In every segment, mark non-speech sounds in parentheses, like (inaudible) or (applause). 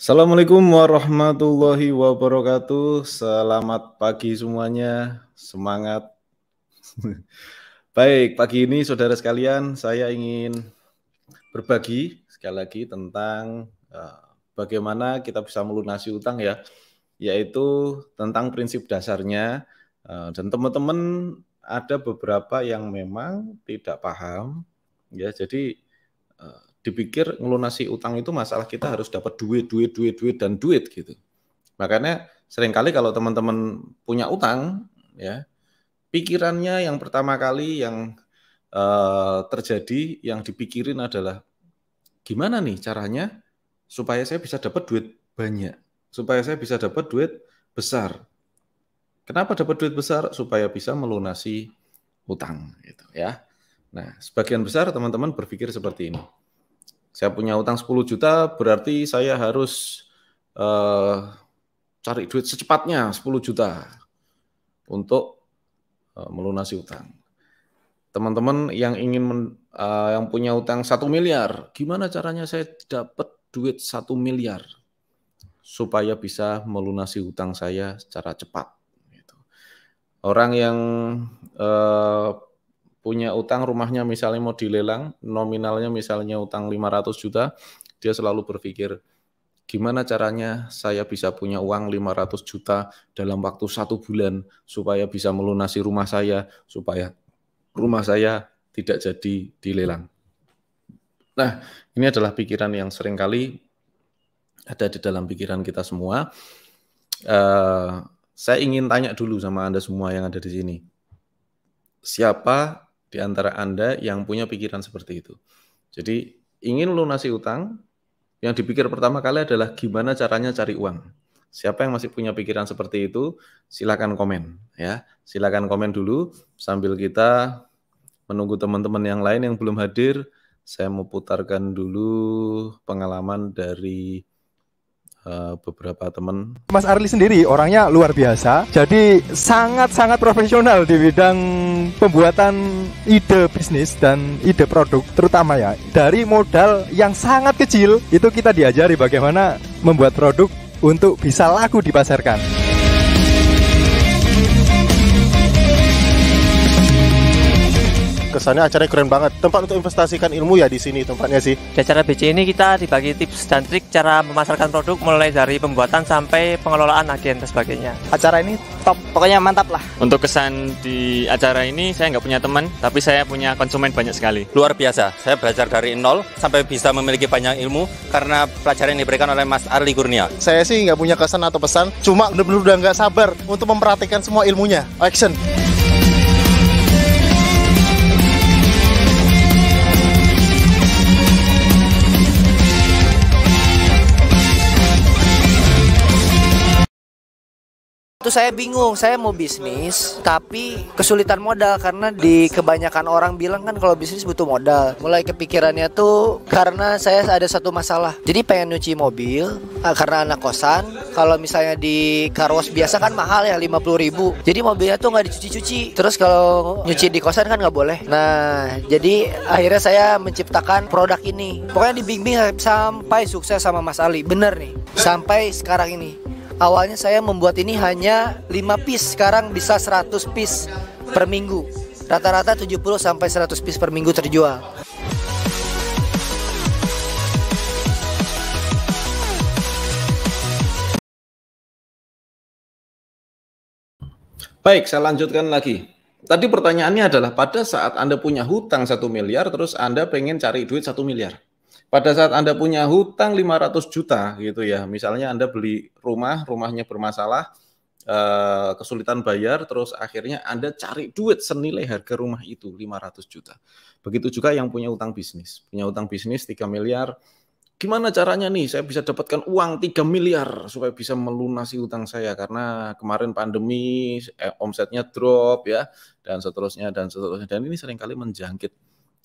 Assalamualaikum warahmatullahi wabarakatuh. Selamat pagi semuanya. Semangat. (laughs) Baik, pagi ini saudara sekalian, saya ingin berbagi sekali lagi tentang uh, bagaimana kita bisa melunasi utang ya, yaitu tentang prinsip dasarnya. Uh, dan teman-teman ada beberapa yang memang tidak paham ya. Jadi uh, dipikir ngelunasi utang itu masalah kita harus dapat duit, duit, duit, duit dan duit gitu. Makanya seringkali kalau teman-teman punya utang ya, pikirannya yang pertama kali yang uh, terjadi yang dipikirin adalah gimana nih caranya supaya saya bisa dapat duit banyak, supaya saya bisa dapat duit besar. Kenapa dapat duit besar? Supaya bisa melunasi utang gitu ya. Nah, sebagian besar teman-teman berpikir seperti ini saya punya utang 10 juta berarti saya harus uh, cari duit secepatnya 10 juta untuk uh, melunasi utang. Teman-teman yang ingin men, uh, yang punya utang satu miliar, gimana caranya saya dapat duit satu miliar supaya bisa melunasi utang saya secara cepat? Gitu. Orang yang uh, punya utang rumahnya misalnya mau dilelang, nominalnya misalnya utang 500 juta, dia selalu berpikir, gimana caranya saya bisa punya uang 500 juta dalam waktu satu bulan supaya bisa melunasi rumah saya, supaya rumah saya tidak jadi dilelang. Nah, ini adalah pikiran yang seringkali ada di dalam pikiran kita semua. Uh, saya ingin tanya dulu sama Anda semua yang ada di sini. Siapa di antara Anda yang punya pikiran seperti itu. Jadi, ingin lunasi utang, yang dipikir pertama kali adalah gimana caranya cari uang. Siapa yang masih punya pikiran seperti itu, silakan komen ya. Silakan komen dulu sambil kita menunggu teman-teman yang lain yang belum hadir. Saya mau putarkan dulu pengalaman dari uh, beberapa teman. Mas Arli sendiri orangnya luar biasa, jadi sangat-sangat profesional di bidang pembuatan ide bisnis dan ide produk terutama ya. Dari modal yang sangat kecil itu kita diajari bagaimana membuat produk untuk bisa laku dipasarkan. kesannya acaranya keren banget. Tempat untuk investasikan ilmu ya di sini tempatnya sih. Di acara BC ini kita dibagi tips dan trik cara memasarkan produk mulai dari pembuatan sampai pengelolaan agen dan sebagainya. Acara ini top, pokoknya mantap lah. Untuk kesan di acara ini saya nggak punya teman, tapi saya punya konsumen banyak sekali. Luar biasa, saya belajar dari nol sampai bisa memiliki banyak ilmu karena pelajaran yang diberikan oleh Mas Arli Kurnia. Saya sih nggak punya kesan atau pesan, cuma benar-benar udah nggak sabar untuk memperhatikan semua ilmunya. Action! Itu saya bingung, saya mau bisnis tapi kesulitan modal karena di kebanyakan orang bilang kan kalau bisnis butuh modal. Mulai kepikirannya tuh karena saya ada satu masalah. Jadi pengen nyuci mobil ah, karena anak kosan. Kalau misalnya di karos biasa kan mahal ya 50 ribu. Jadi mobilnya tuh nggak dicuci-cuci. Terus kalau nyuci di kosan kan nggak boleh. Nah jadi akhirnya saya menciptakan produk ini. Pokoknya dibimbing sampai sukses sama Mas Ali. Bener nih. Sampai sekarang ini. Awalnya saya membuat ini hanya 5 piece, sekarang bisa 100 piece per minggu. Rata-rata 70 sampai 100 piece per minggu terjual. Baik, saya lanjutkan lagi. Tadi pertanyaannya adalah pada saat Anda punya hutang satu miliar, terus Anda pengen cari duit satu miliar. Pada saat Anda punya hutang 500 juta gitu ya, misalnya Anda beli rumah, rumahnya bermasalah, eh, kesulitan bayar, terus akhirnya Anda cari duit senilai harga rumah itu 500 juta. Begitu juga yang punya utang bisnis. Punya utang bisnis 3 miliar, gimana caranya nih saya bisa dapatkan uang 3 miliar supaya bisa melunasi utang saya karena kemarin pandemi eh, omsetnya drop ya dan seterusnya dan seterusnya dan ini seringkali menjangkit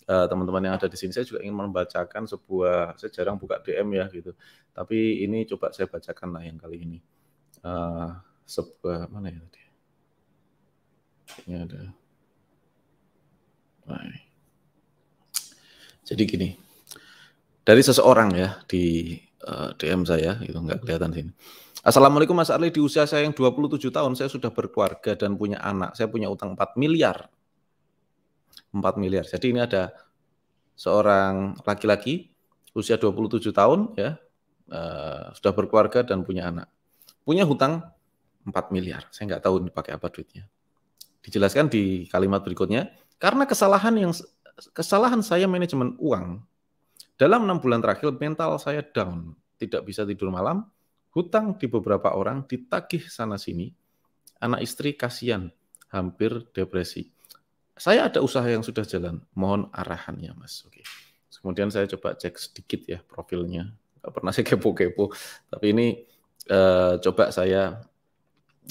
Eh, teman-teman uh, yang ada di sini saya juga ingin membacakan sebuah saya jarang buka DM ya gitu. Tapi ini coba saya bacakan lah yang kali ini. Uh, sebuah mana ya tadi? Ini ada. Nah, ini. Jadi gini. Dari seseorang ya di uh, eh, DM saya itu nggak kelihatan sini. Assalamualaikum Mas Arli, di usia saya yang 27 tahun saya sudah berkeluarga dan punya anak. Saya punya utang 4 miliar 4 miliar. Jadi ini ada seorang laki-laki usia 27 tahun ya, uh, sudah berkeluarga dan punya anak. Punya hutang 4 miliar. Saya nggak tahu dipakai apa duitnya. Dijelaskan di kalimat berikutnya, karena kesalahan yang kesalahan saya manajemen uang dalam enam bulan terakhir mental saya down, tidak bisa tidur malam, hutang di beberapa orang ditagih sana sini, anak istri kasihan, hampir depresi saya ada usaha yang sudah jalan, mohon arahannya, Mas. Oke. Kemudian saya coba cek sedikit ya profilnya. Gak pernah saya kepo-kepo, tapi ini uh, coba saya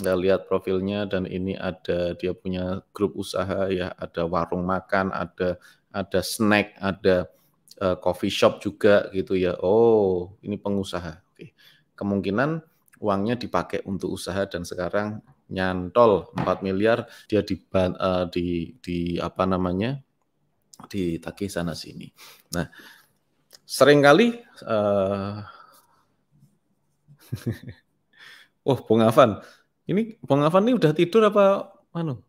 uh, lihat profilnya dan ini ada dia punya grup usaha ya, ada warung makan, ada ada snack, ada uh, coffee shop juga gitu ya. Oh, ini pengusaha. Oke. Kemungkinan uangnya dipakai untuk usaha dan sekarang nyantol 4 miliar dia di, uh, di di apa namanya ditagih sana sini. Nah, seringkali uh, (laughs) oh Bung Afan, ini Bung Afan ini udah tidur apa anu?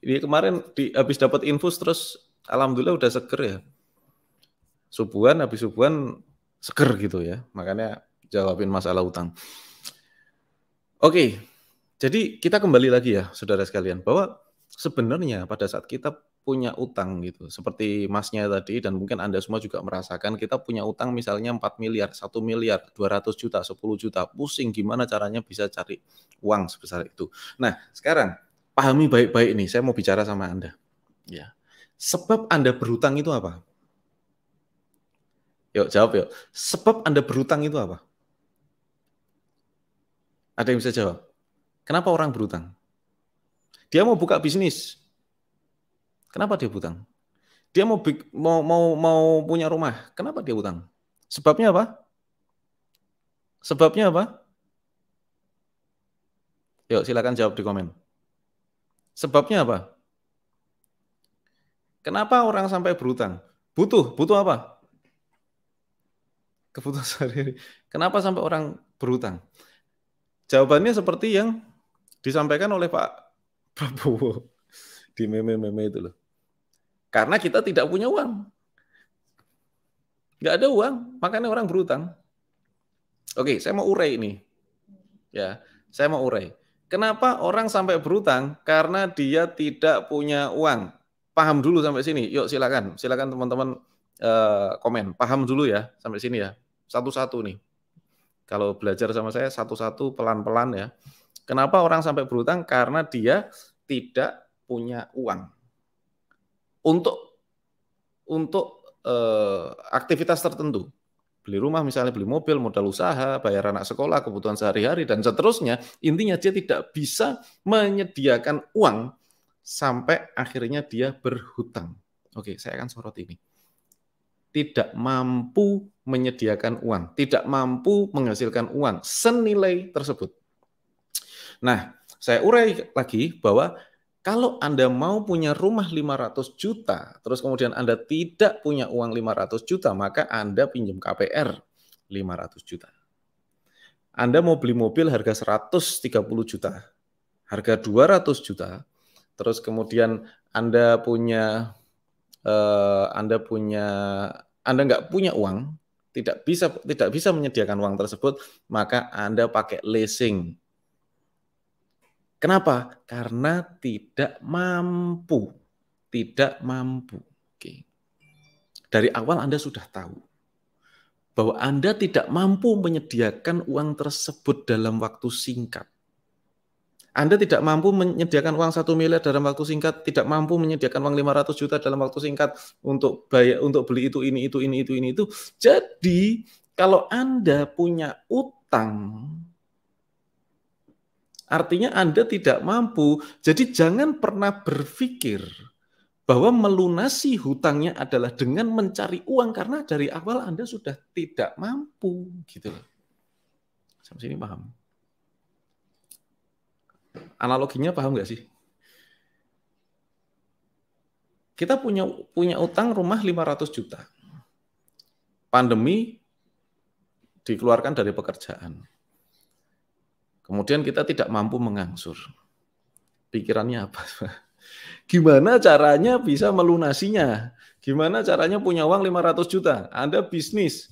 Ini kemarin di habis dapat infus terus alhamdulillah udah seger ya. Subuhan habis subuhan seger gitu ya. Makanya jawabin masalah utang. Oke, okay. Jadi kita kembali lagi ya saudara sekalian bahwa sebenarnya pada saat kita punya utang gitu seperti masnya tadi dan mungkin Anda semua juga merasakan kita punya utang misalnya 4 miliar, 1 miliar, 200 juta, 10 juta, pusing gimana caranya bisa cari uang sebesar itu. Nah, sekarang pahami baik-baik nih, saya mau bicara sama Anda. Ya. Sebab Anda berutang itu apa? Yuk jawab yuk. Sebab Anda berutang itu apa? Ada yang bisa jawab? Kenapa orang berutang? Dia mau buka bisnis. Kenapa dia utang? Dia mau mau mau mau punya rumah. Kenapa dia utang? Sebabnya apa? Sebabnya apa? Yuk silakan jawab di komen. Sebabnya apa? Kenapa orang sampai berutang? Butuh, butuh apa? Kebutuhan (laughs) sehari-hari. Kenapa sampai orang berutang? Jawabannya seperti yang disampaikan oleh Pak Prabowo (laughs) di meme-meme itu loh. Karena kita tidak punya uang. Nggak ada uang, makanya orang berutang. Oke, saya mau urai ini. Ya, saya mau urai. Kenapa orang sampai berutang? Karena dia tidak punya uang. Paham dulu sampai sini. Yuk silakan, silakan teman-teman eh, komen. Paham dulu ya sampai sini ya. Satu-satu nih. Kalau belajar sama saya satu-satu pelan-pelan ya. Kenapa orang sampai berhutang? Karena dia tidak punya uang untuk untuk eh, aktivitas tertentu. Beli rumah misalnya, beli mobil, modal usaha, bayar anak sekolah, kebutuhan sehari-hari dan seterusnya. Intinya dia tidak bisa menyediakan uang sampai akhirnya dia berhutang. Oke, saya akan sorot ini. Tidak mampu menyediakan uang, tidak mampu menghasilkan uang senilai tersebut Nah, saya urai lagi bahwa kalau Anda mau punya rumah 500 juta, terus kemudian Anda tidak punya uang 500 juta, maka Anda pinjam KPR 500 juta. Anda mau beli mobil harga 130 juta, harga 200 juta, terus kemudian Anda punya eh, Anda punya Anda nggak punya uang, tidak bisa tidak bisa menyediakan uang tersebut, maka Anda pakai leasing Kenapa? Karena tidak mampu. Tidak mampu. Oke. Dari awal Anda sudah tahu bahwa Anda tidak mampu menyediakan uang tersebut dalam waktu singkat. Anda tidak mampu menyediakan uang satu miliar dalam waktu singkat, tidak mampu menyediakan uang 500 juta dalam waktu singkat untuk bayar untuk beli itu ini itu ini itu ini itu. Jadi, kalau Anda punya utang Artinya Anda tidak mampu. Jadi jangan pernah berpikir bahwa melunasi hutangnya adalah dengan mencari uang karena dari awal Anda sudah tidak mampu gitu loh. Sampai sini paham? Analoginya paham nggak sih? Kita punya punya utang rumah 500 juta. Pandemi dikeluarkan dari pekerjaan Kemudian kita tidak mampu mengangsur. Pikirannya apa? (laughs) Gimana caranya bisa melunasinya? Gimana caranya punya uang 500 juta? Anda bisnis,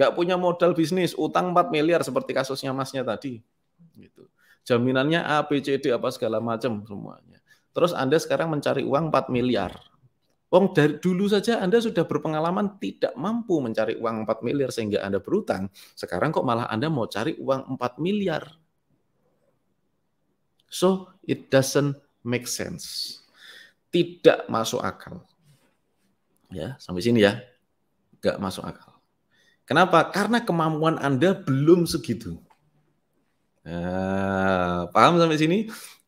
nggak punya modal bisnis, utang 4 miliar seperti kasusnya masnya tadi. Gitu. Jaminannya A, B, C, D, apa segala macam semuanya. Terus Anda sekarang mencari uang 4 miliar. Wong dari dulu saja Anda sudah berpengalaman tidak mampu mencari uang 4 miliar sehingga Anda berutang. Sekarang kok malah Anda mau cari uang 4 miliar So it doesn't make sense. Tidak masuk akal. Ya, sampai sini ya. Gak masuk akal. Kenapa? Karena kemampuan Anda belum segitu. Nah, paham sampai sini?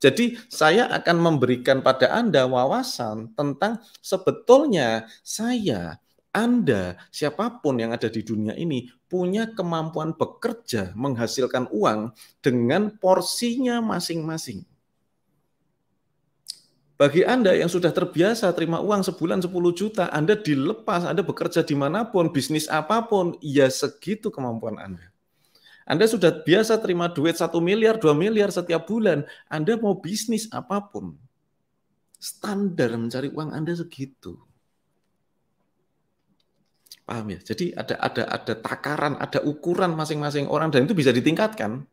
Jadi saya akan memberikan pada Anda wawasan tentang sebetulnya saya anda, siapapun yang ada di dunia ini, punya kemampuan bekerja menghasilkan uang dengan porsinya masing-masing. Bagi Anda yang sudah terbiasa terima uang sebulan 10 juta, Anda dilepas, Anda bekerja dimanapun, bisnis apapun, ya segitu kemampuan Anda. Anda sudah biasa terima duit 1 miliar, 2 miliar setiap bulan, Anda mau bisnis apapun. Standar mencari uang Anda segitu. Paham ya? Jadi ada ada ada takaran, ada ukuran masing-masing orang dan itu bisa ditingkatkan.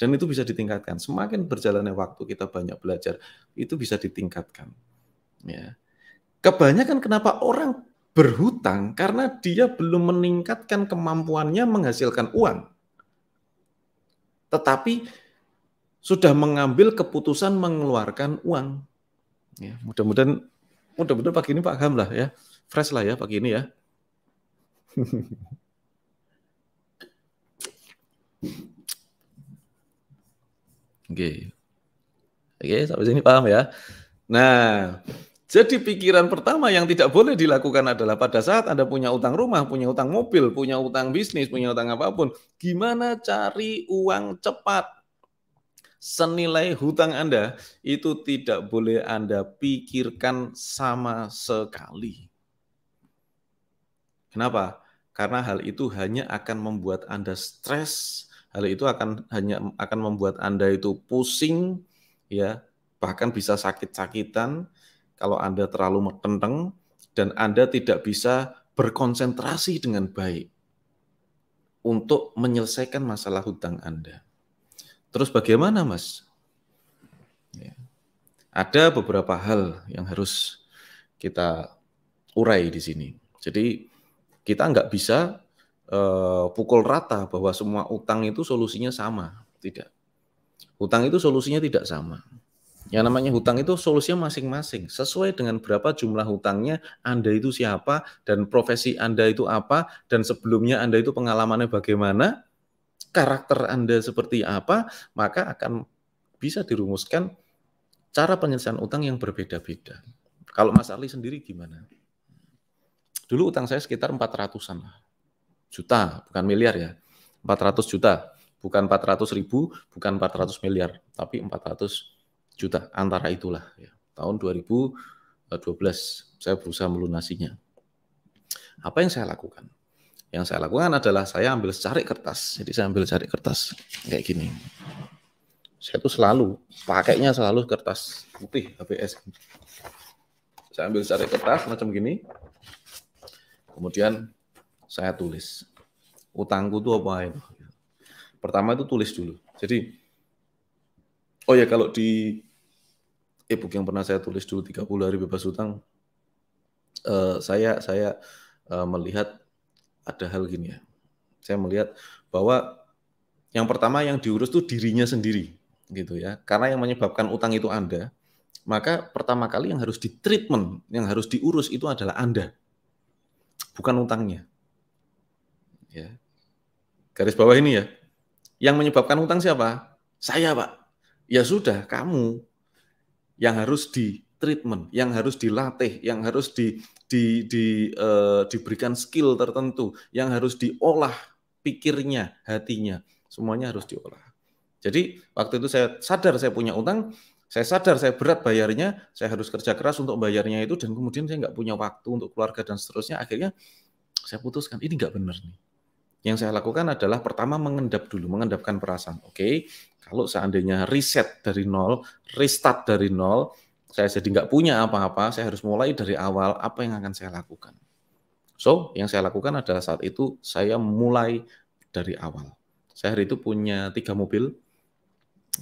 Dan itu bisa ditingkatkan. Semakin berjalannya waktu kita banyak belajar, itu bisa ditingkatkan. Ya. Kebanyakan kenapa orang berhutang karena dia belum meningkatkan kemampuannya menghasilkan uang. Tetapi sudah mengambil keputusan mengeluarkan uang. Ya, mudah-mudahan mudah-mudahan pagi ini paham lah ya fresh lah ya pagi ini ya. (laughs) Oke. Okay. Oke, okay, sampai sini paham ya. Nah, jadi pikiran pertama yang tidak boleh dilakukan adalah pada saat Anda punya utang rumah, punya utang mobil, punya utang bisnis, punya utang apapun, gimana cari uang cepat? Senilai hutang Anda itu tidak boleh Anda pikirkan sama sekali. Kenapa? Karena hal itu hanya akan membuat Anda stres, hal itu akan hanya akan membuat Anda itu pusing ya, bahkan bisa sakit-sakitan kalau Anda terlalu metenteng dan Anda tidak bisa berkonsentrasi dengan baik untuk menyelesaikan masalah hutang Anda. Terus bagaimana, Mas? Ya. Ada beberapa hal yang harus kita urai di sini. Jadi kita nggak bisa uh, pukul rata bahwa semua utang itu solusinya sama. Tidak. utang itu solusinya tidak sama. Yang namanya hutang itu solusinya masing-masing. Sesuai dengan berapa jumlah hutangnya, Anda itu siapa, dan profesi Anda itu apa, dan sebelumnya Anda itu pengalamannya bagaimana, karakter Anda seperti apa, maka akan bisa dirumuskan cara penyelesaian utang yang berbeda-beda. Kalau Mas Ali sendiri gimana? Dulu utang saya sekitar 400-an juta, bukan miliar ya. 400 juta, bukan 400 ribu, bukan 400 miliar, tapi 400 juta antara itulah. Ya. Tahun 2012 saya berusaha melunasinya. Apa yang saya lakukan? Yang saya lakukan adalah saya ambil cari kertas. Jadi saya ambil cari kertas kayak gini. Saya tuh selalu pakainya selalu kertas putih HBS. Saya ambil cari kertas macam gini. Kemudian saya tulis. Utangku itu apa itu? Ya? Pertama itu tulis dulu. Jadi, oh ya kalau di e-book yang pernah saya tulis dulu 30 hari bebas utang, eh, saya saya eh, melihat ada hal gini ya. Saya melihat bahwa yang pertama yang diurus tuh dirinya sendiri gitu ya. Karena yang menyebabkan utang itu Anda, maka pertama kali yang harus ditreatment, yang harus diurus itu adalah Anda bukan utangnya. Ya. Garis bawah ini ya. Yang menyebabkan utang siapa? Saya, Pak. Ya sudah, kamu yang harus di treatment, yang harus dilatih, yang harus di, di, di, uh, diberikan skill tertentu, yang harus diolah pikirnya, hatinya, semuanya harus diolah. Jadi waktu itu saya sadar saya punya utang, saya sadar saya berat bayarnya, saya harus kerja keras untuk bayarnya itu, dan kemudian saya nggak punya waktu untuk keluarga dan seterusnya. Akhirnya saya putuskan, ini nggak benar nih. Yang saya lakukan adalah pertama mengendap dulu, mengendapkan perasaan. Oke, okay, kalau seandainya reset dari nol, restart dari nol, saya jadi nggak punya apa-apa, saya harus mulai dari awal apa yang akan saya lakukan. So, yang saya lakukan adalah saat itu saya mulai dari awal. Saya hari itu punya tiga mobil,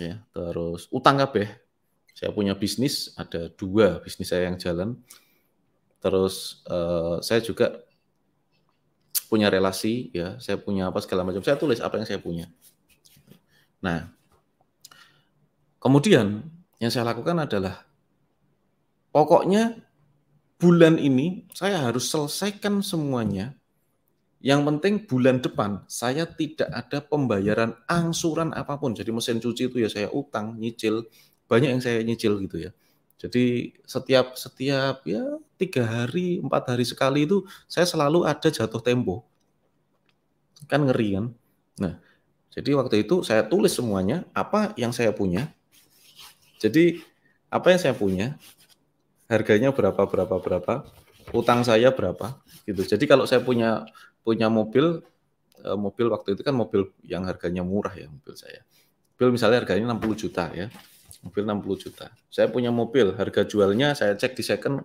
ya terus utang kabeh saya punya bisnis, ada dua bisnis saya yang jalan. Terus uh, saya juga punya relasi, ya, saya punya apa segala macam. Saya tulis apa yang saya punya. Nah, kemudian yang saya lakukan adalah pokoknya bulan ini saya harus selesaikan semuanya yang penting bulan depan saya tidak ada pembayaran angsuran apapun. Jadi mesin cuci itu ya saya utang, nyicil, banyak yang saya nyicil gitu ya. Jadi setiap setiap ya tiga hari empat hari sekali itu saya selalu ada jatuh tempo. Kan ngeri kan. Nah jadi waktu itu saya tulis semuanya apa yang saya punya. Jadi apa yang saya punya harganya berapa berapa berapa utang saya berapa gitu. Jadi kalau saya punya punya mobil eh, mobil waktu itu kan mobil yang harganya murah ya mobil saya. Mobil misalnya harganya 60 juta ya mobil 60 juta. Saya punya mobil, harga jualnya saya cek di second,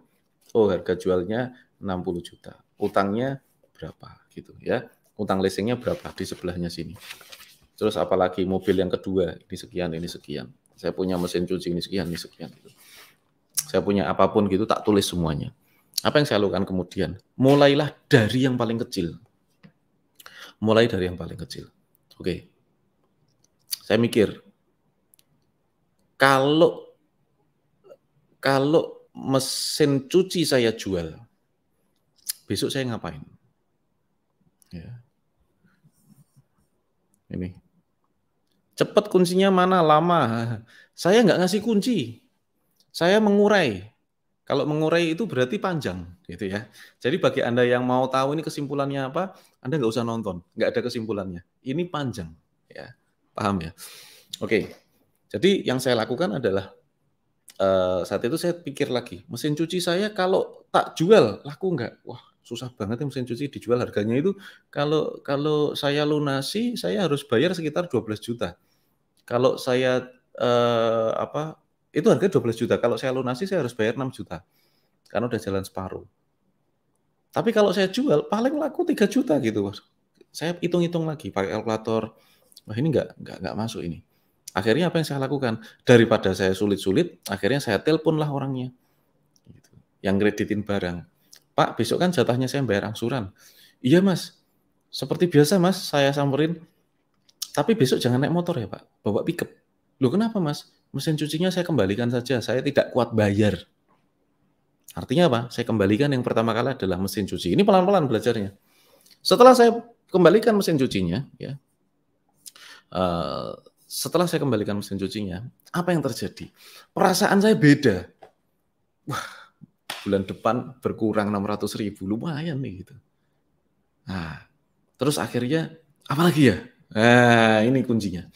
oh harga jualnya 60 juta. Utangnya berapa gitu ya. Utang leasingnya berapa di sebelahnya sini. Terus apalagi mobil yang kedua, ini sekian, ini sekian. Saya punya mesin cuci ini sekian, ini sekian gitu. Saya punya apapun gitu tak tulis semuanya. Apa yang saya lakukan kemudian? Mulailah dari yang paling kecil. Mulai dari yang paling kecil. Oke. Saya mikir, kalau kalau mesin cuci saya jual, besok saya ngapain? Ya. Ini. Cepat kuncinya mana? Lama. Saya nggak ngasih kunci. Saya mengurai. Kalau mengurai itu berarti panjang, gitu ya. Jadi bagi anda yang mau tahu ini kesimpulannya apa, anda nggak usah nonton, nggak ada kesimpulannya. Ini panjang, ya. Paham ya? Oke. Okay. Jadi yang saya lakukan adalah uh, saat itu saya pikir lagi, mesin cuci saya kalau tak jual laku nggak? Wah susah banget ya mesin cuci dijual harganya itu kalau kalau saya lunasi saya harus bayar sekitar 12 juta. Kalau saya uh, apa itu harga 12 juta. Kalau saya lunasi saya harus bayar 6 juta karena udah jalan separuh. Tapi kalau saya jual paling laku 3 juta gitu. Saya hitung-hitung lagi pakai kalkulator. Wah ini nggak nggak nggak masuk ini Akhirnya apa yang saya lakukan? Daripada saya sulit-sulit, akhirnya saya teleponlah orangnya. Gitu. Yang kreditin barang. Pak, besok kan jatahnya saya bayar angsuran. Iya mas, seperti biasa mas, saya samperin. Tapi besok jangan naik motor ya pak, bawa pickup. Lu kenapa mas? Mesin cucinya saya kembalikan saja, saya tidak kuat bayar. Artinya apa? Saya kembalikan yang pertama kali adalah mesin cuci. Ini pelan-pelan belajarnya. Setelah saya kembalikan mesin cucinya, ya, uh, setelah saya kembalikan mesin cucinya, apa yang terjadi? Perasaan saya beda. Wah, bulan depan berkurang 600 ribu, lumayan nih gitu. Nah, terus akhirnya, apa lagi ya? Nah, ini kuncinya.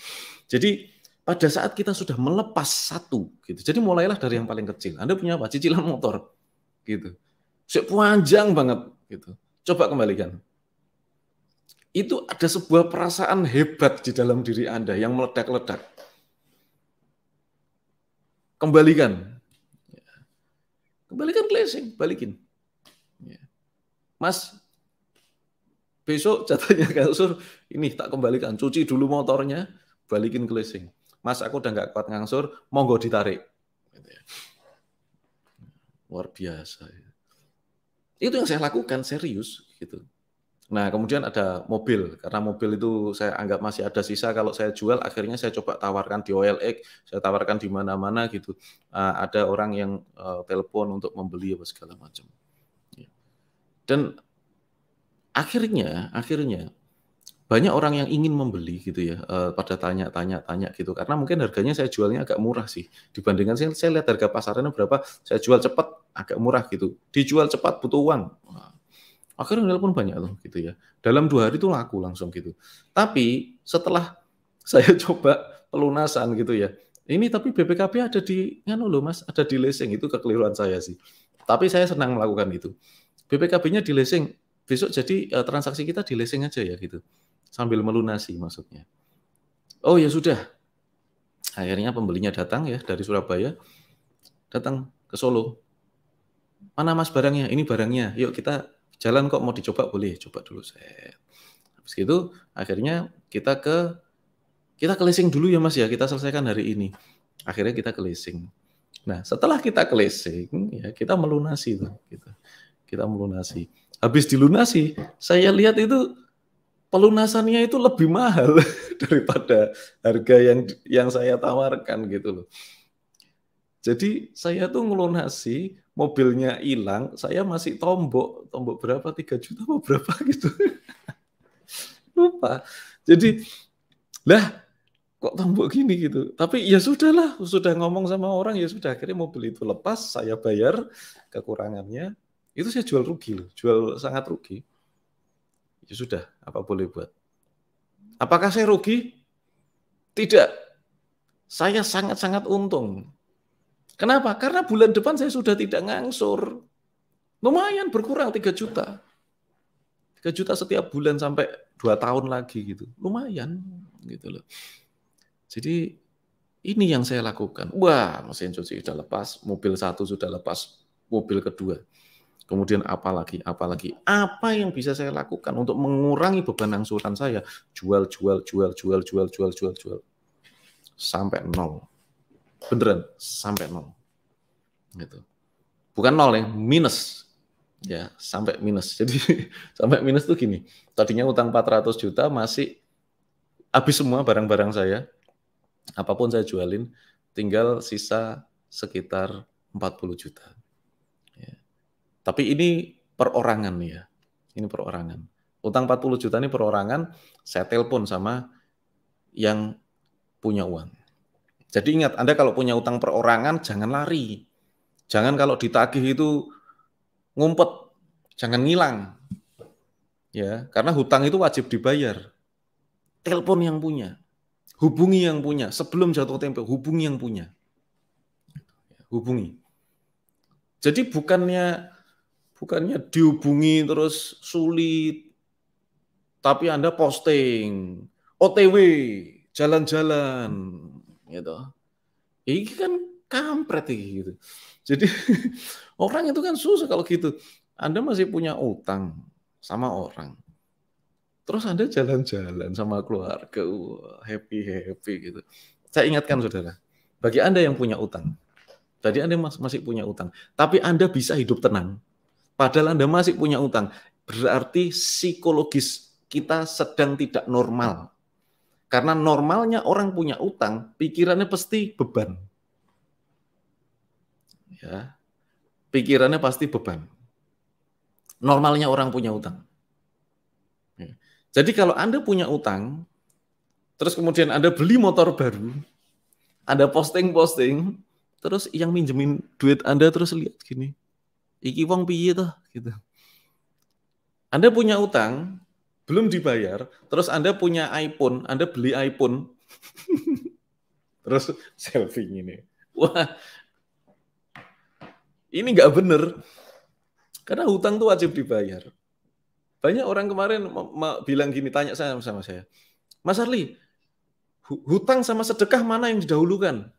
Jadi pada saat kita sudah melepas satu, gitu. Jadi mulailah dari yang paling kecil. Anda punya apa? Cicilan motor, gitu. Sip, banget, gitu. Coba kembalikan itu ada sebuah perasaan hebat di dalam diri Anda yang meledak-ledak. Kembalikan. Kembalikan blessing, balikin. Ya. Mas, besok jatuhnya kasur, ini tak kembalikan. Cuci dulu motornya, balikin blessing. Mas, aku udah nggak kuat ngangsur, monggo ditarik. Gitu ya. Luar biasa. Ya. Itu yang saya lakukan, serius. gitu Nah, kemudian ada mobil, karena mobil itu saya anggap masih ada sisa. Kalau saya jual, akhirnya saya coba tawarkan di OLX, saya tawarkan di mana-mana gitu. Uh, ada orang yang uh, telepon untuk membeli apa segala macam. Ya. Dan akhirnya, akhirnya banyak orang yang ingin membeli gitu ya uh, pada tanya-tanya-tanya gitu karena mungkin harganya saya jualnya agak murah sih dibandingkan saya, saya lihat harga pasarnya berapa saya jual cepat agak murah gitu dijual cepat butuh uang akhirnya nelpon banyak loh gitu ya dalam dua hari itu laku langsung gitu tapi setelah (laughs) saya coba pelunasan gitu ya ini tapi BPKB ada di nganu loh mas ada di leasing itu kekeliruan saya sih tapi saya senang melakukan itu BPKB-nya di leasing besok jadi uh, transaksi kita di leasing aja ya gitu sambil melunasi maksudnya oh ya sudah akhirnya pembelinya datang ya dari Surabaya datang ke Solo mana mas barangnya ini barangnya yuk kita jalan kok mau dicoba boleh coba dulu set habis gitu akhirnya kita ke kita ke leasing dulu ya mas ya kita selesaikan hari ini akhirnya kita ke leasing nah setelah kita ke leasing ya kita melunasi tuh kita gitu. kita melunasi habis dilunasi saya lihat itu pelunasannya itu lebih mahal (laughs) daripada harga yang yang saya tawarkan gitu loh jadi saya tuh ngelunasi mobilnya hilang, saya masih tombok, tombok berapa, 3 juta apa berapa (laughs) gitu. Lupa. Jadi, lah kok tombok gini gitu. Tapi ya sudahlah, sudah ngomong sama orang, ya sudah akhirnya mobil itu lepas, saya bayar kekurangannya. Itu saya jual rugi loh, jual sangat rugi. Ya sudah, apa boleh buat. Apakah saya rugi? Tidak. Saya sangat-sangat untung Kenapa? Karena bulan depan saya sudah tidak ngangsur. Lumayan berkurang 3 juta. 3 juta setiap bulan sampai 2 tahun lagi gitu. Lumayan gitu loh. Jadi ini yang saya lakukan. Wah, mesin cuci sudah lepas, mobil satu sudah lepas, mobil kedua. Kemudian apa lagi? apa lagi? Apa yang bisa saya lakukan untuk mengurangi beban angsuran saya? jual, jual, jual, jual, jual, jual, jual, sampai nol beneran sampai nol gitu bukan nol ya minus ya sampai minus (laughs) jadi sampai minus tuh gini tadinya utang 400 juta masih habis semua barang-barang saya apapun saya jualin tinggal sisa sekitar 40 juta ya. tapi ini perorangan nih ya ini perorangan utang 40 juta ini perorangan saya telepon sama yang punya uang jadi ingat, Anda kalau punya utang perorangan, jangan lari. Jangan kalau ditagih itu ngumpet, jangan ngilang. Ya, karena hutang itu wajib dibayar. Telepon yang punya, hubungi yang punya. Sebelum jatuh tempo, hubungi yang punya. Hubungi. Jadi bukannya bukannya dihubungi terus sulit, tapi Anda posting, OTW, jalan-jalan, gitu. ini kan kampret gitu. Jadi (laughs) orang itu kan susah kalau gitu. Anda masih punya utang sama orang. Terus Anda jalan-jalan sama keluarga, happy-happy gitu. Saya ingatkan saudara, bagi Anda yang punya utang, tadi Anda masih punya utang, tapi Anda bisa hidup tenang, padahal Anda masih punya utang, berarti psikologis kita sedang tidak normal. Karena normalnya orang punya utang, pikirannya pasti beban. Ya. Pikirannya pasti beban. Normalnya orang punya utang. Ya. Jadi kalau Anda punya utang, terus kemudian Anda beli motor baru, Anda posting-posting, terus yang minjemin duit Anda terus lihat gini. Iki wong piye toh gitu. Anda punya utang, belum dibayar, terus Anda punya iPhone, Anda beli iPhone, (laughs) terus selfie ini. Wah, ini nggak bener. Karena hutang tuh wajib dibayar. Banyak orang kemarin bilang gini, tanya saya sama saya, Mas Arli, hutang sama sedekah mana yang didahulukan?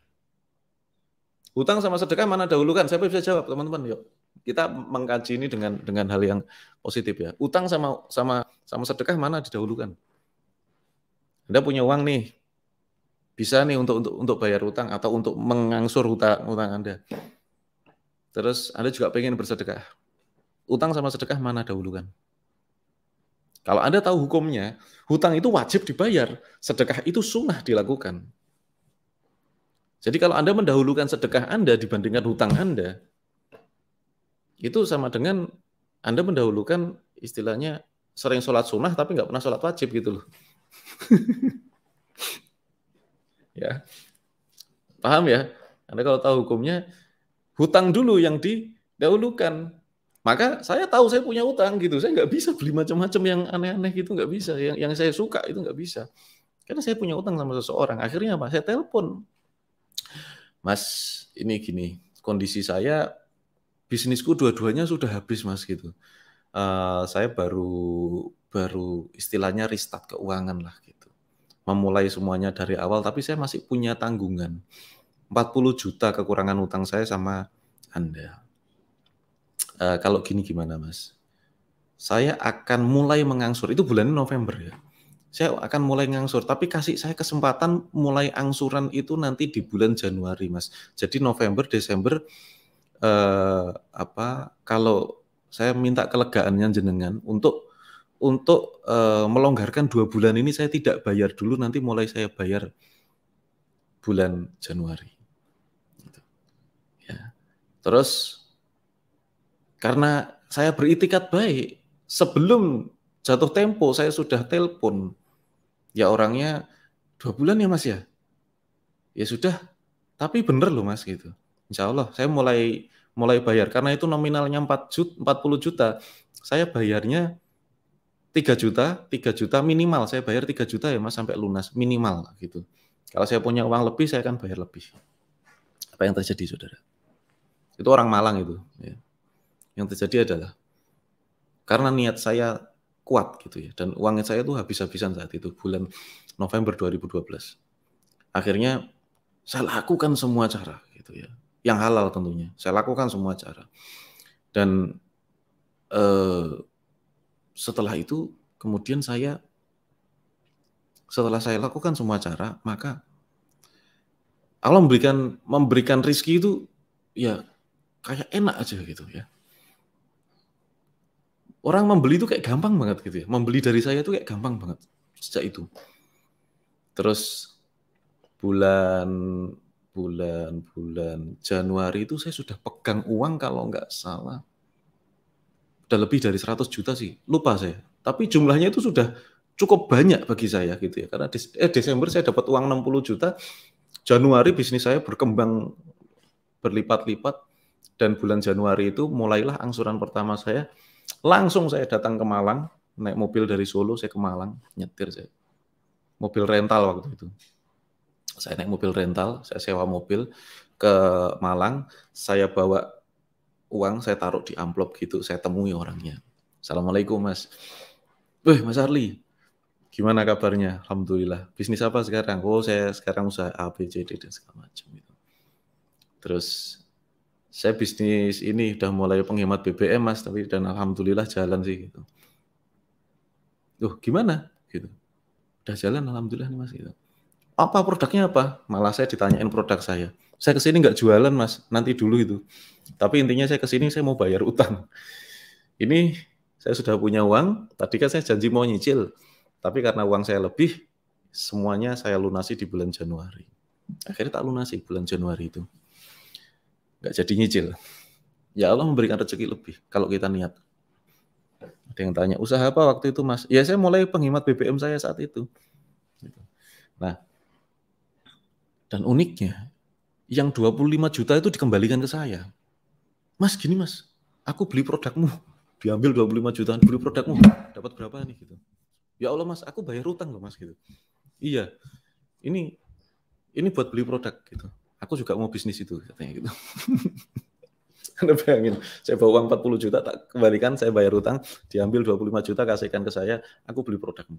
Hutang sama sedekah mana dahulukan? Siapa bisa jawab, teman-teman? Yuk kita mengkaji ini dengan dengan hal yang positif ya. Utang sama sama sama sedekah mana didahulukan? Anda punya uang nih, bisa nih untuk untuk untuk bayar utang atau untuk mengangsur hutang utang Anda. Terus Anda juga pengen bersedekah. Utang sama sedekah mana dahulukan? Kalau Anda tahu hukumnya, hutang itu wajib dibayar, sedekah itu sunnah dilakukan. Jadi kalau Anda mendahulukan sedekah Anda dibandingkan hutang Anda, itu sama dengan Anda mendahulukan istilahnya sering sholat sunnah tapi nggak pernah sholat wajib gitu loh. (laughs) ya, paham ya? Anda kalau tahu hukumnya, hutang dulu yang didahulukan. Maka saya tahu saya punya hutang gitu, saya nggak bisa beli macam-macam yang aneh-aneh gitu nggak bisa, yang yang saya suka itu nggak bisa. Karena saya punya hutang sama seseorang. Akhirnya apa? Saya telepon. Mas, ini gini, kondisi saya bisnisku dua-duanya sudah habis mas gitu. Uh, saya baru baru istilahnya restart keuangan lah gitu. Memulai semuanya dari awal tapi saya masih punya tanggungan. 40 juta kekurangan utang saya sama Anda. Uh, kalau gini gimana mas? Saya akan mulai mengangsur. Itu bulan November ya. Saya akan mulai ngangsur, tapi kasih saya kesempatan mulai angsuran itu nanti di bulan Januari, Mas. Jadi November, Desember, eh, apa kalau saya minta kelegaannya jenengan untuk untuk eh, melonggarkan dua bulan ini saya tidak bayar dulu nanti mulai saya bayar bulan Januari. Gitu. Ya. Terus karena saya beritikat baik sebelum jatuh tempo saya sudah telepon ya orangnya dua bulan ya mas ya ya sudah tapi bener loh mas gitu Insya Allah saya mulai mulai bayar karena itu nominalnya 4 juta, 40 juta. Saya bayarnya 3 juta, 3 juta minimal. Saya bayar 3 juta ya Mas sampai lunas minimal gitu. Kalau saya punya uang lebih saya akan bayar lebih. Apa yang terjadi Saudara? Itu orang Malang itu ya. Yang terjadi adalah karena niat saya kuat gitu ya dan uangnya saya itu habis-habisan saat itu bulan November 2012. Akhirnya saya lakukan semua cara gitu ya yang halal tentunya. Saya lakukan semua cara. Dan eh, setelah itu kemudian saya setelah saya lakukan semua cara, maka Allah memberikan memberikan rizki itu ya kayak enak aja gitu ya. Orang membeli itu kayak gampang banget gitu ya. Membeli dari saya itu kayak gampang banget sejak itu. Terus bulan bulan bulan Januari itu saya sudah pegang uang kalau nggak salah udah lebih dari 100 juta sih lupa saya tapi jumlahnya itu sudah cukup banyak bagi saya gitu ya karena des eh, Desember saya dapat uang 60 juta Januari bisnis saya berkembang berlipat-lipat dan bulan Januari itu mulailah angsuran pertama saya langsung saya datang ke Malang naik mobil dari Solo saya ke Malang nyetir saya mobil rental waktu itu saya naik mobil rental, saya sewa mobil ke Malang, saya bawa uang, saya taruh di amplop gitu, saya temui orangnya. Assalamualaikum mas. Wih mas Arli, gimana kabarnya? Alhamdulillah. Bisnis apa sekarang? Oh saya sekarang usaha A, B, dan segala macam gitu. Terus saya bisnis ini udah mulai penghemat BBM mas, tapi dan alhamdulillah jalan sih gitu. Tuh gimana? Gitu. Udah jalan alhamdulillah nih mas gitu apa produknya apa? Malah saya ditanyain produk saya. Saya kesini nggak jualan mas, nanti dulu itu. Tapi intinya saya kesini saya mau bayar utang. Ini saya sudah punya uang, tadi kan saya janji mau nyicil. Tapi karena uang saya lebih, semuanya saya lunasi di bulan Januari. Akhirnya tak lunasi bulan Januari itu. Nggak jadi nyicil. Ya Allah memberikan rezeki lebih kalau kita niat. Ada yang tanya, usaha apa waktu itu mas? Ya saya mulai penghemat BBM saya saat itu. Gitu. Nah, dan uniknya, yang 25 juta itu dikembalikan ke saya. Mas, gini mas, aku beli produkmu, diambil 25 jutaan, beli produkmu, dapat berapa nih? gitu. Ya Allah mas, aku bayar utang loh mas. gitu. Iya, ini ini buat beli produk gitu. Aku juga mau bisnis itu katanya gitu. (laughs) Anda bayangin, saya bawa uang 40 juta, tak kembalikan, saya bayar utang, diambil 25 juta, kasihkan ke saya, aku beli produkmu.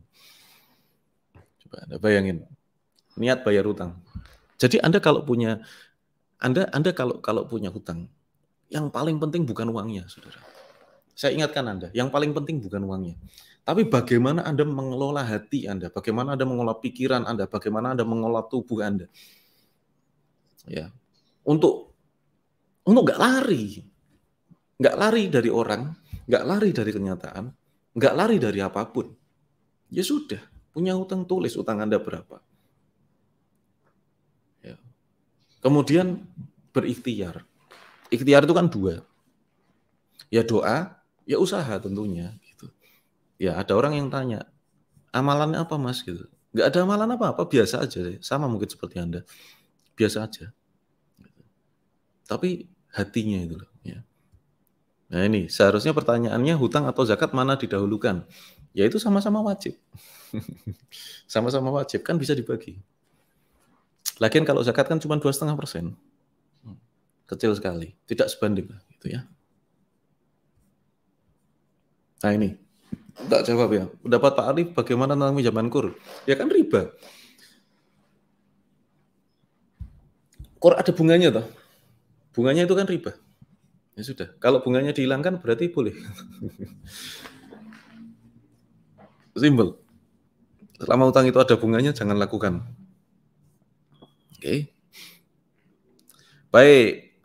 Coba Anda bayangin, niat bayar utang. Jadi Anda kalau punya Anda Anda kalau kalau punya hutang, yang paling penting bukan uangnya, Saudara. Saya ingatkan Anda, yang paling penting bukan uangnya. Tapi bagaimana Anda mengelola hati Anda, bagaimana Anda mengelola pikiran Anda, bagaimana Anda mengelola tubuh Anda. Ya. Untuk untuk nggak lari. Nggak lari dari orang, nggak lari dari kenyataan, nggak lari dari apapun. Ya sudah, punya hutang tulis utang Anda berapa. Kemudian berikhtiar. Ikhtiar itu kan dua. Ya doa, ya usaha tentunya gitu. Ya ada orang yang tanya, amalannya apa mas gitu. Gak ada amalan apa-apa, biasa aja deh. Sama mungkin seperti Anda. Biasa aja. Gitu. Tapi hatinya itu loh. Ya. Nah ini seharusnya pertanyaannya hutang atau zakat mana didahulukan? Ya itu sama-sama wajib. (laughs) Sama-sama wajib, kan bisa dibagi. Lagian kalau zakat kan cuma dua setengah persen, kecil sekali, tidak sebanding lah, gitu ya. Nah ini, tak jawab ya. Pendapat Pak Arif bagaimana tentang pinjaman kur? Ya kan riba. Kur ada bunganya toh. Bunganya itu kan riba. Ya sudah. Kalau bunganya dihilangkan berarti boleh. (laughs) Simbol, Selama utang itu ada bunganya jangan lakukan okay. Baik.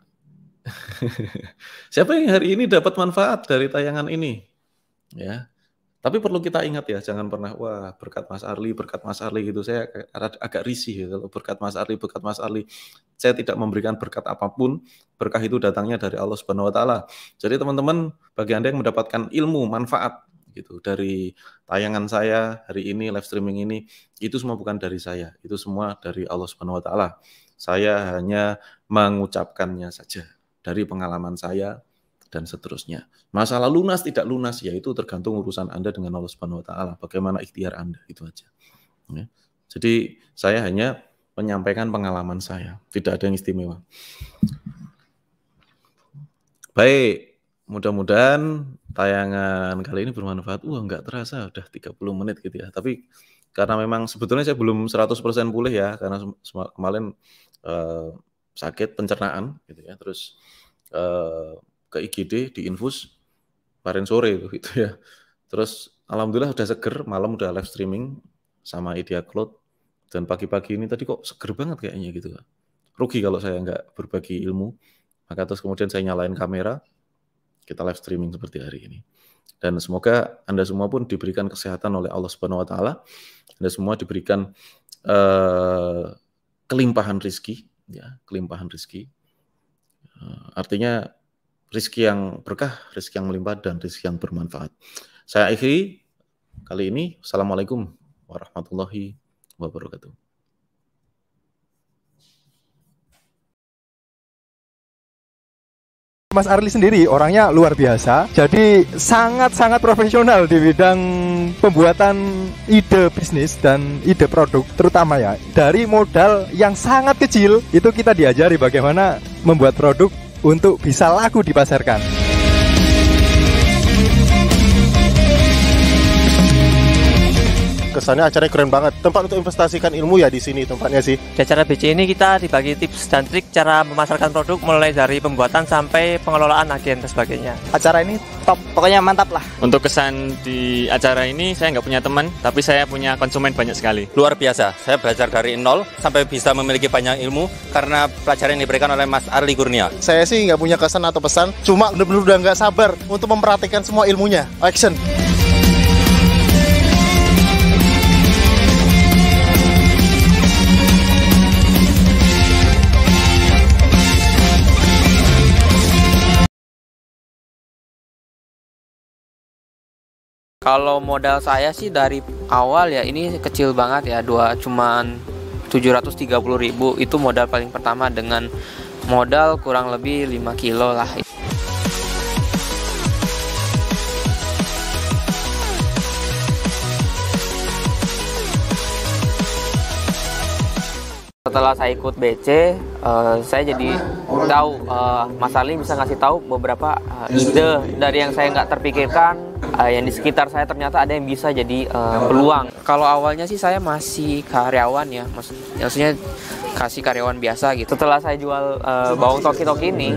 (laughs) Siapa yang hari ini dapat manfaat dari tayangan ini? Ya. Tapi perlu kita ingat ya, jangan pernah wah berkat Mas Arli, berkat Mas Arli gitu. Saya agak risih ya, kalau berkat Mas Arli, berkat Mas Arli. Saya tidak memberikan berkat apapun. Berkah itu datangnya dari Allah Subhanahu wa taala. Jadi teman-teman, bagi Anda yang mendapatkan ilmu, manfaat gitu. Dari tayangan saya hari ini live streaming ini itu semua bukan dari saya, itu semua dari Allah Subhanahu wa taala. Saya hanya mengucapkannya saja dari pengalaman saya dan seterusnya. Masalah lunas tidak lunas yaitu tergantung urusan Anda dengan Allah Subhanahu wa taala, bagaimana ikhtiar Anda itu aja. Ya. Jadi saya hanya menyampaikan pengalaman saya, tidak ada yang istimewa. Baik, mudah-mudahan tayangan kali ini bermanfaat. Wah, nggak terasa udah 30 menit gitu ya. Tapi karena memang sebetulnya saya belum 100% pulih ya karena kemarin uh, sakit pencernaan gitu ya. Terus uh, ke IGD di diinfus kemarin sore (laughs) gitu ya. Terus alhamdulillah udah seger, malam udah live streaming sama Idea Cloud dan pagi-pagi ini tadi kok seger banget kayaknya gitu. Rugi kalau saya nggak berbagi ilmu. Maka terus kemudian saya nyalain kamera, kita live streaming seperti hari ini. Dan semoga Anda semua pun diberikan kesehatan oleh Allah Subhanahu wa taala. Anda semua diberikan uh, kelimpahan rizki, ya, kelimpahan rizki. Uh, artinya rizki yang berkah, rizki yang melimpah dan rizki yang bermanfaat. Saya akhiri kali ini. Assalamualaikum warahmatullahi wabarakatuh. Mas Arli sendiri orangnya luar biasa, jadi sangat-sangat profesional di bidang pembuatan ide bisnis dan ide produk, terutama ya dari modal yang sangat kecil itu kita diajari bagaimana membuat produk untuk bisa laku dipasarkan. kesannya acaranya keren banget. Tempat untuk investasikan ilmu ya di sini tempatnya sih. Di acara BC ini kita dibagi tips dan trik cara memasarkan produk mulai dari pembuatan sampai pengelolaan agen dan sebagainya. Acara ini top, pokoknya mantap lah. Untuk kesan di acara ini saya nggak punya teman, tapi saya punya konsumen banyak sekali. Luar biasa, saya belajar dari nol sampai bisa memiliki banyak ilmu karena pelajaran yang diberikan oleh Mas Arli Kurnia. Saya sih nggak punya kesan atau pesan, cuma benar-benar udah nggak sabar untuk memperhatikan semua ilmunya. Action! Kalau modal saya sih dari awal ya ini kecil banget ya, dua cuman 730.000 itu modal paling pertama dengan modal kurang lebih 5 kilo lah. setelah saya ikut BC uh, eh, saya jadi tahu uh, Mas Ali bisa ngasih tahu beberapa uh, ide dari yang saya nggak terpikirkan uh, yang di sekitar saya ternyata ada yang bisa jadi uh, peluang kalau awalnya sih saya masih karyawan ya maksudnya, maksudnya kasih karyawan biasa gitu setelah saya jual uh, bawang toki-toki ini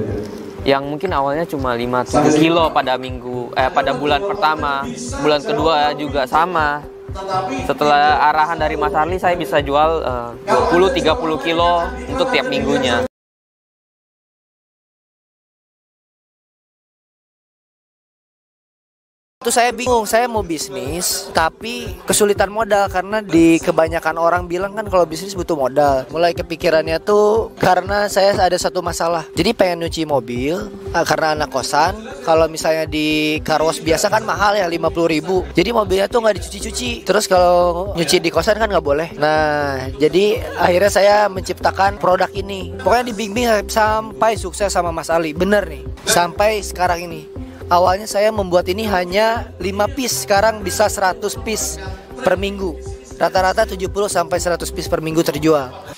yang mungkin awalnya cuma 5 kilo pada minggu eh pada bulan pertama bulan kedua juga sama setelah arahan dari Mas Arli, saya bisa jual eh, uh, 20-30 kilo untuk tiap minggunya. Itu saya bingung, saya mau bisnis tapi kesulitan modal karena di kebanyakan orang bilang kan kalau bisnis butuh modal. Mulai kepikirannya tuh karena saya ada satu masalah. Jadi pengen nyuci mobil eh, karena anak kosan. Kalau misalnya di karos biasa kan mahal ya 50 ribu. Jadi mobilnya tuh nggak dicuci-cuci. Terus kalau nyuci di kosan kan nggak boleh. Nah jadi akhirnya saya menciptakan produk ini. Pokoknya dibimbing sampai sukses sama Mas Ali. Bener nih. Sampai sekarang ini awalnya saya membuat ini hanya 5 piece, sekarang bisa 100 piece per minggu. Rata-rata 70 sampai 100 piece per minggu terjual.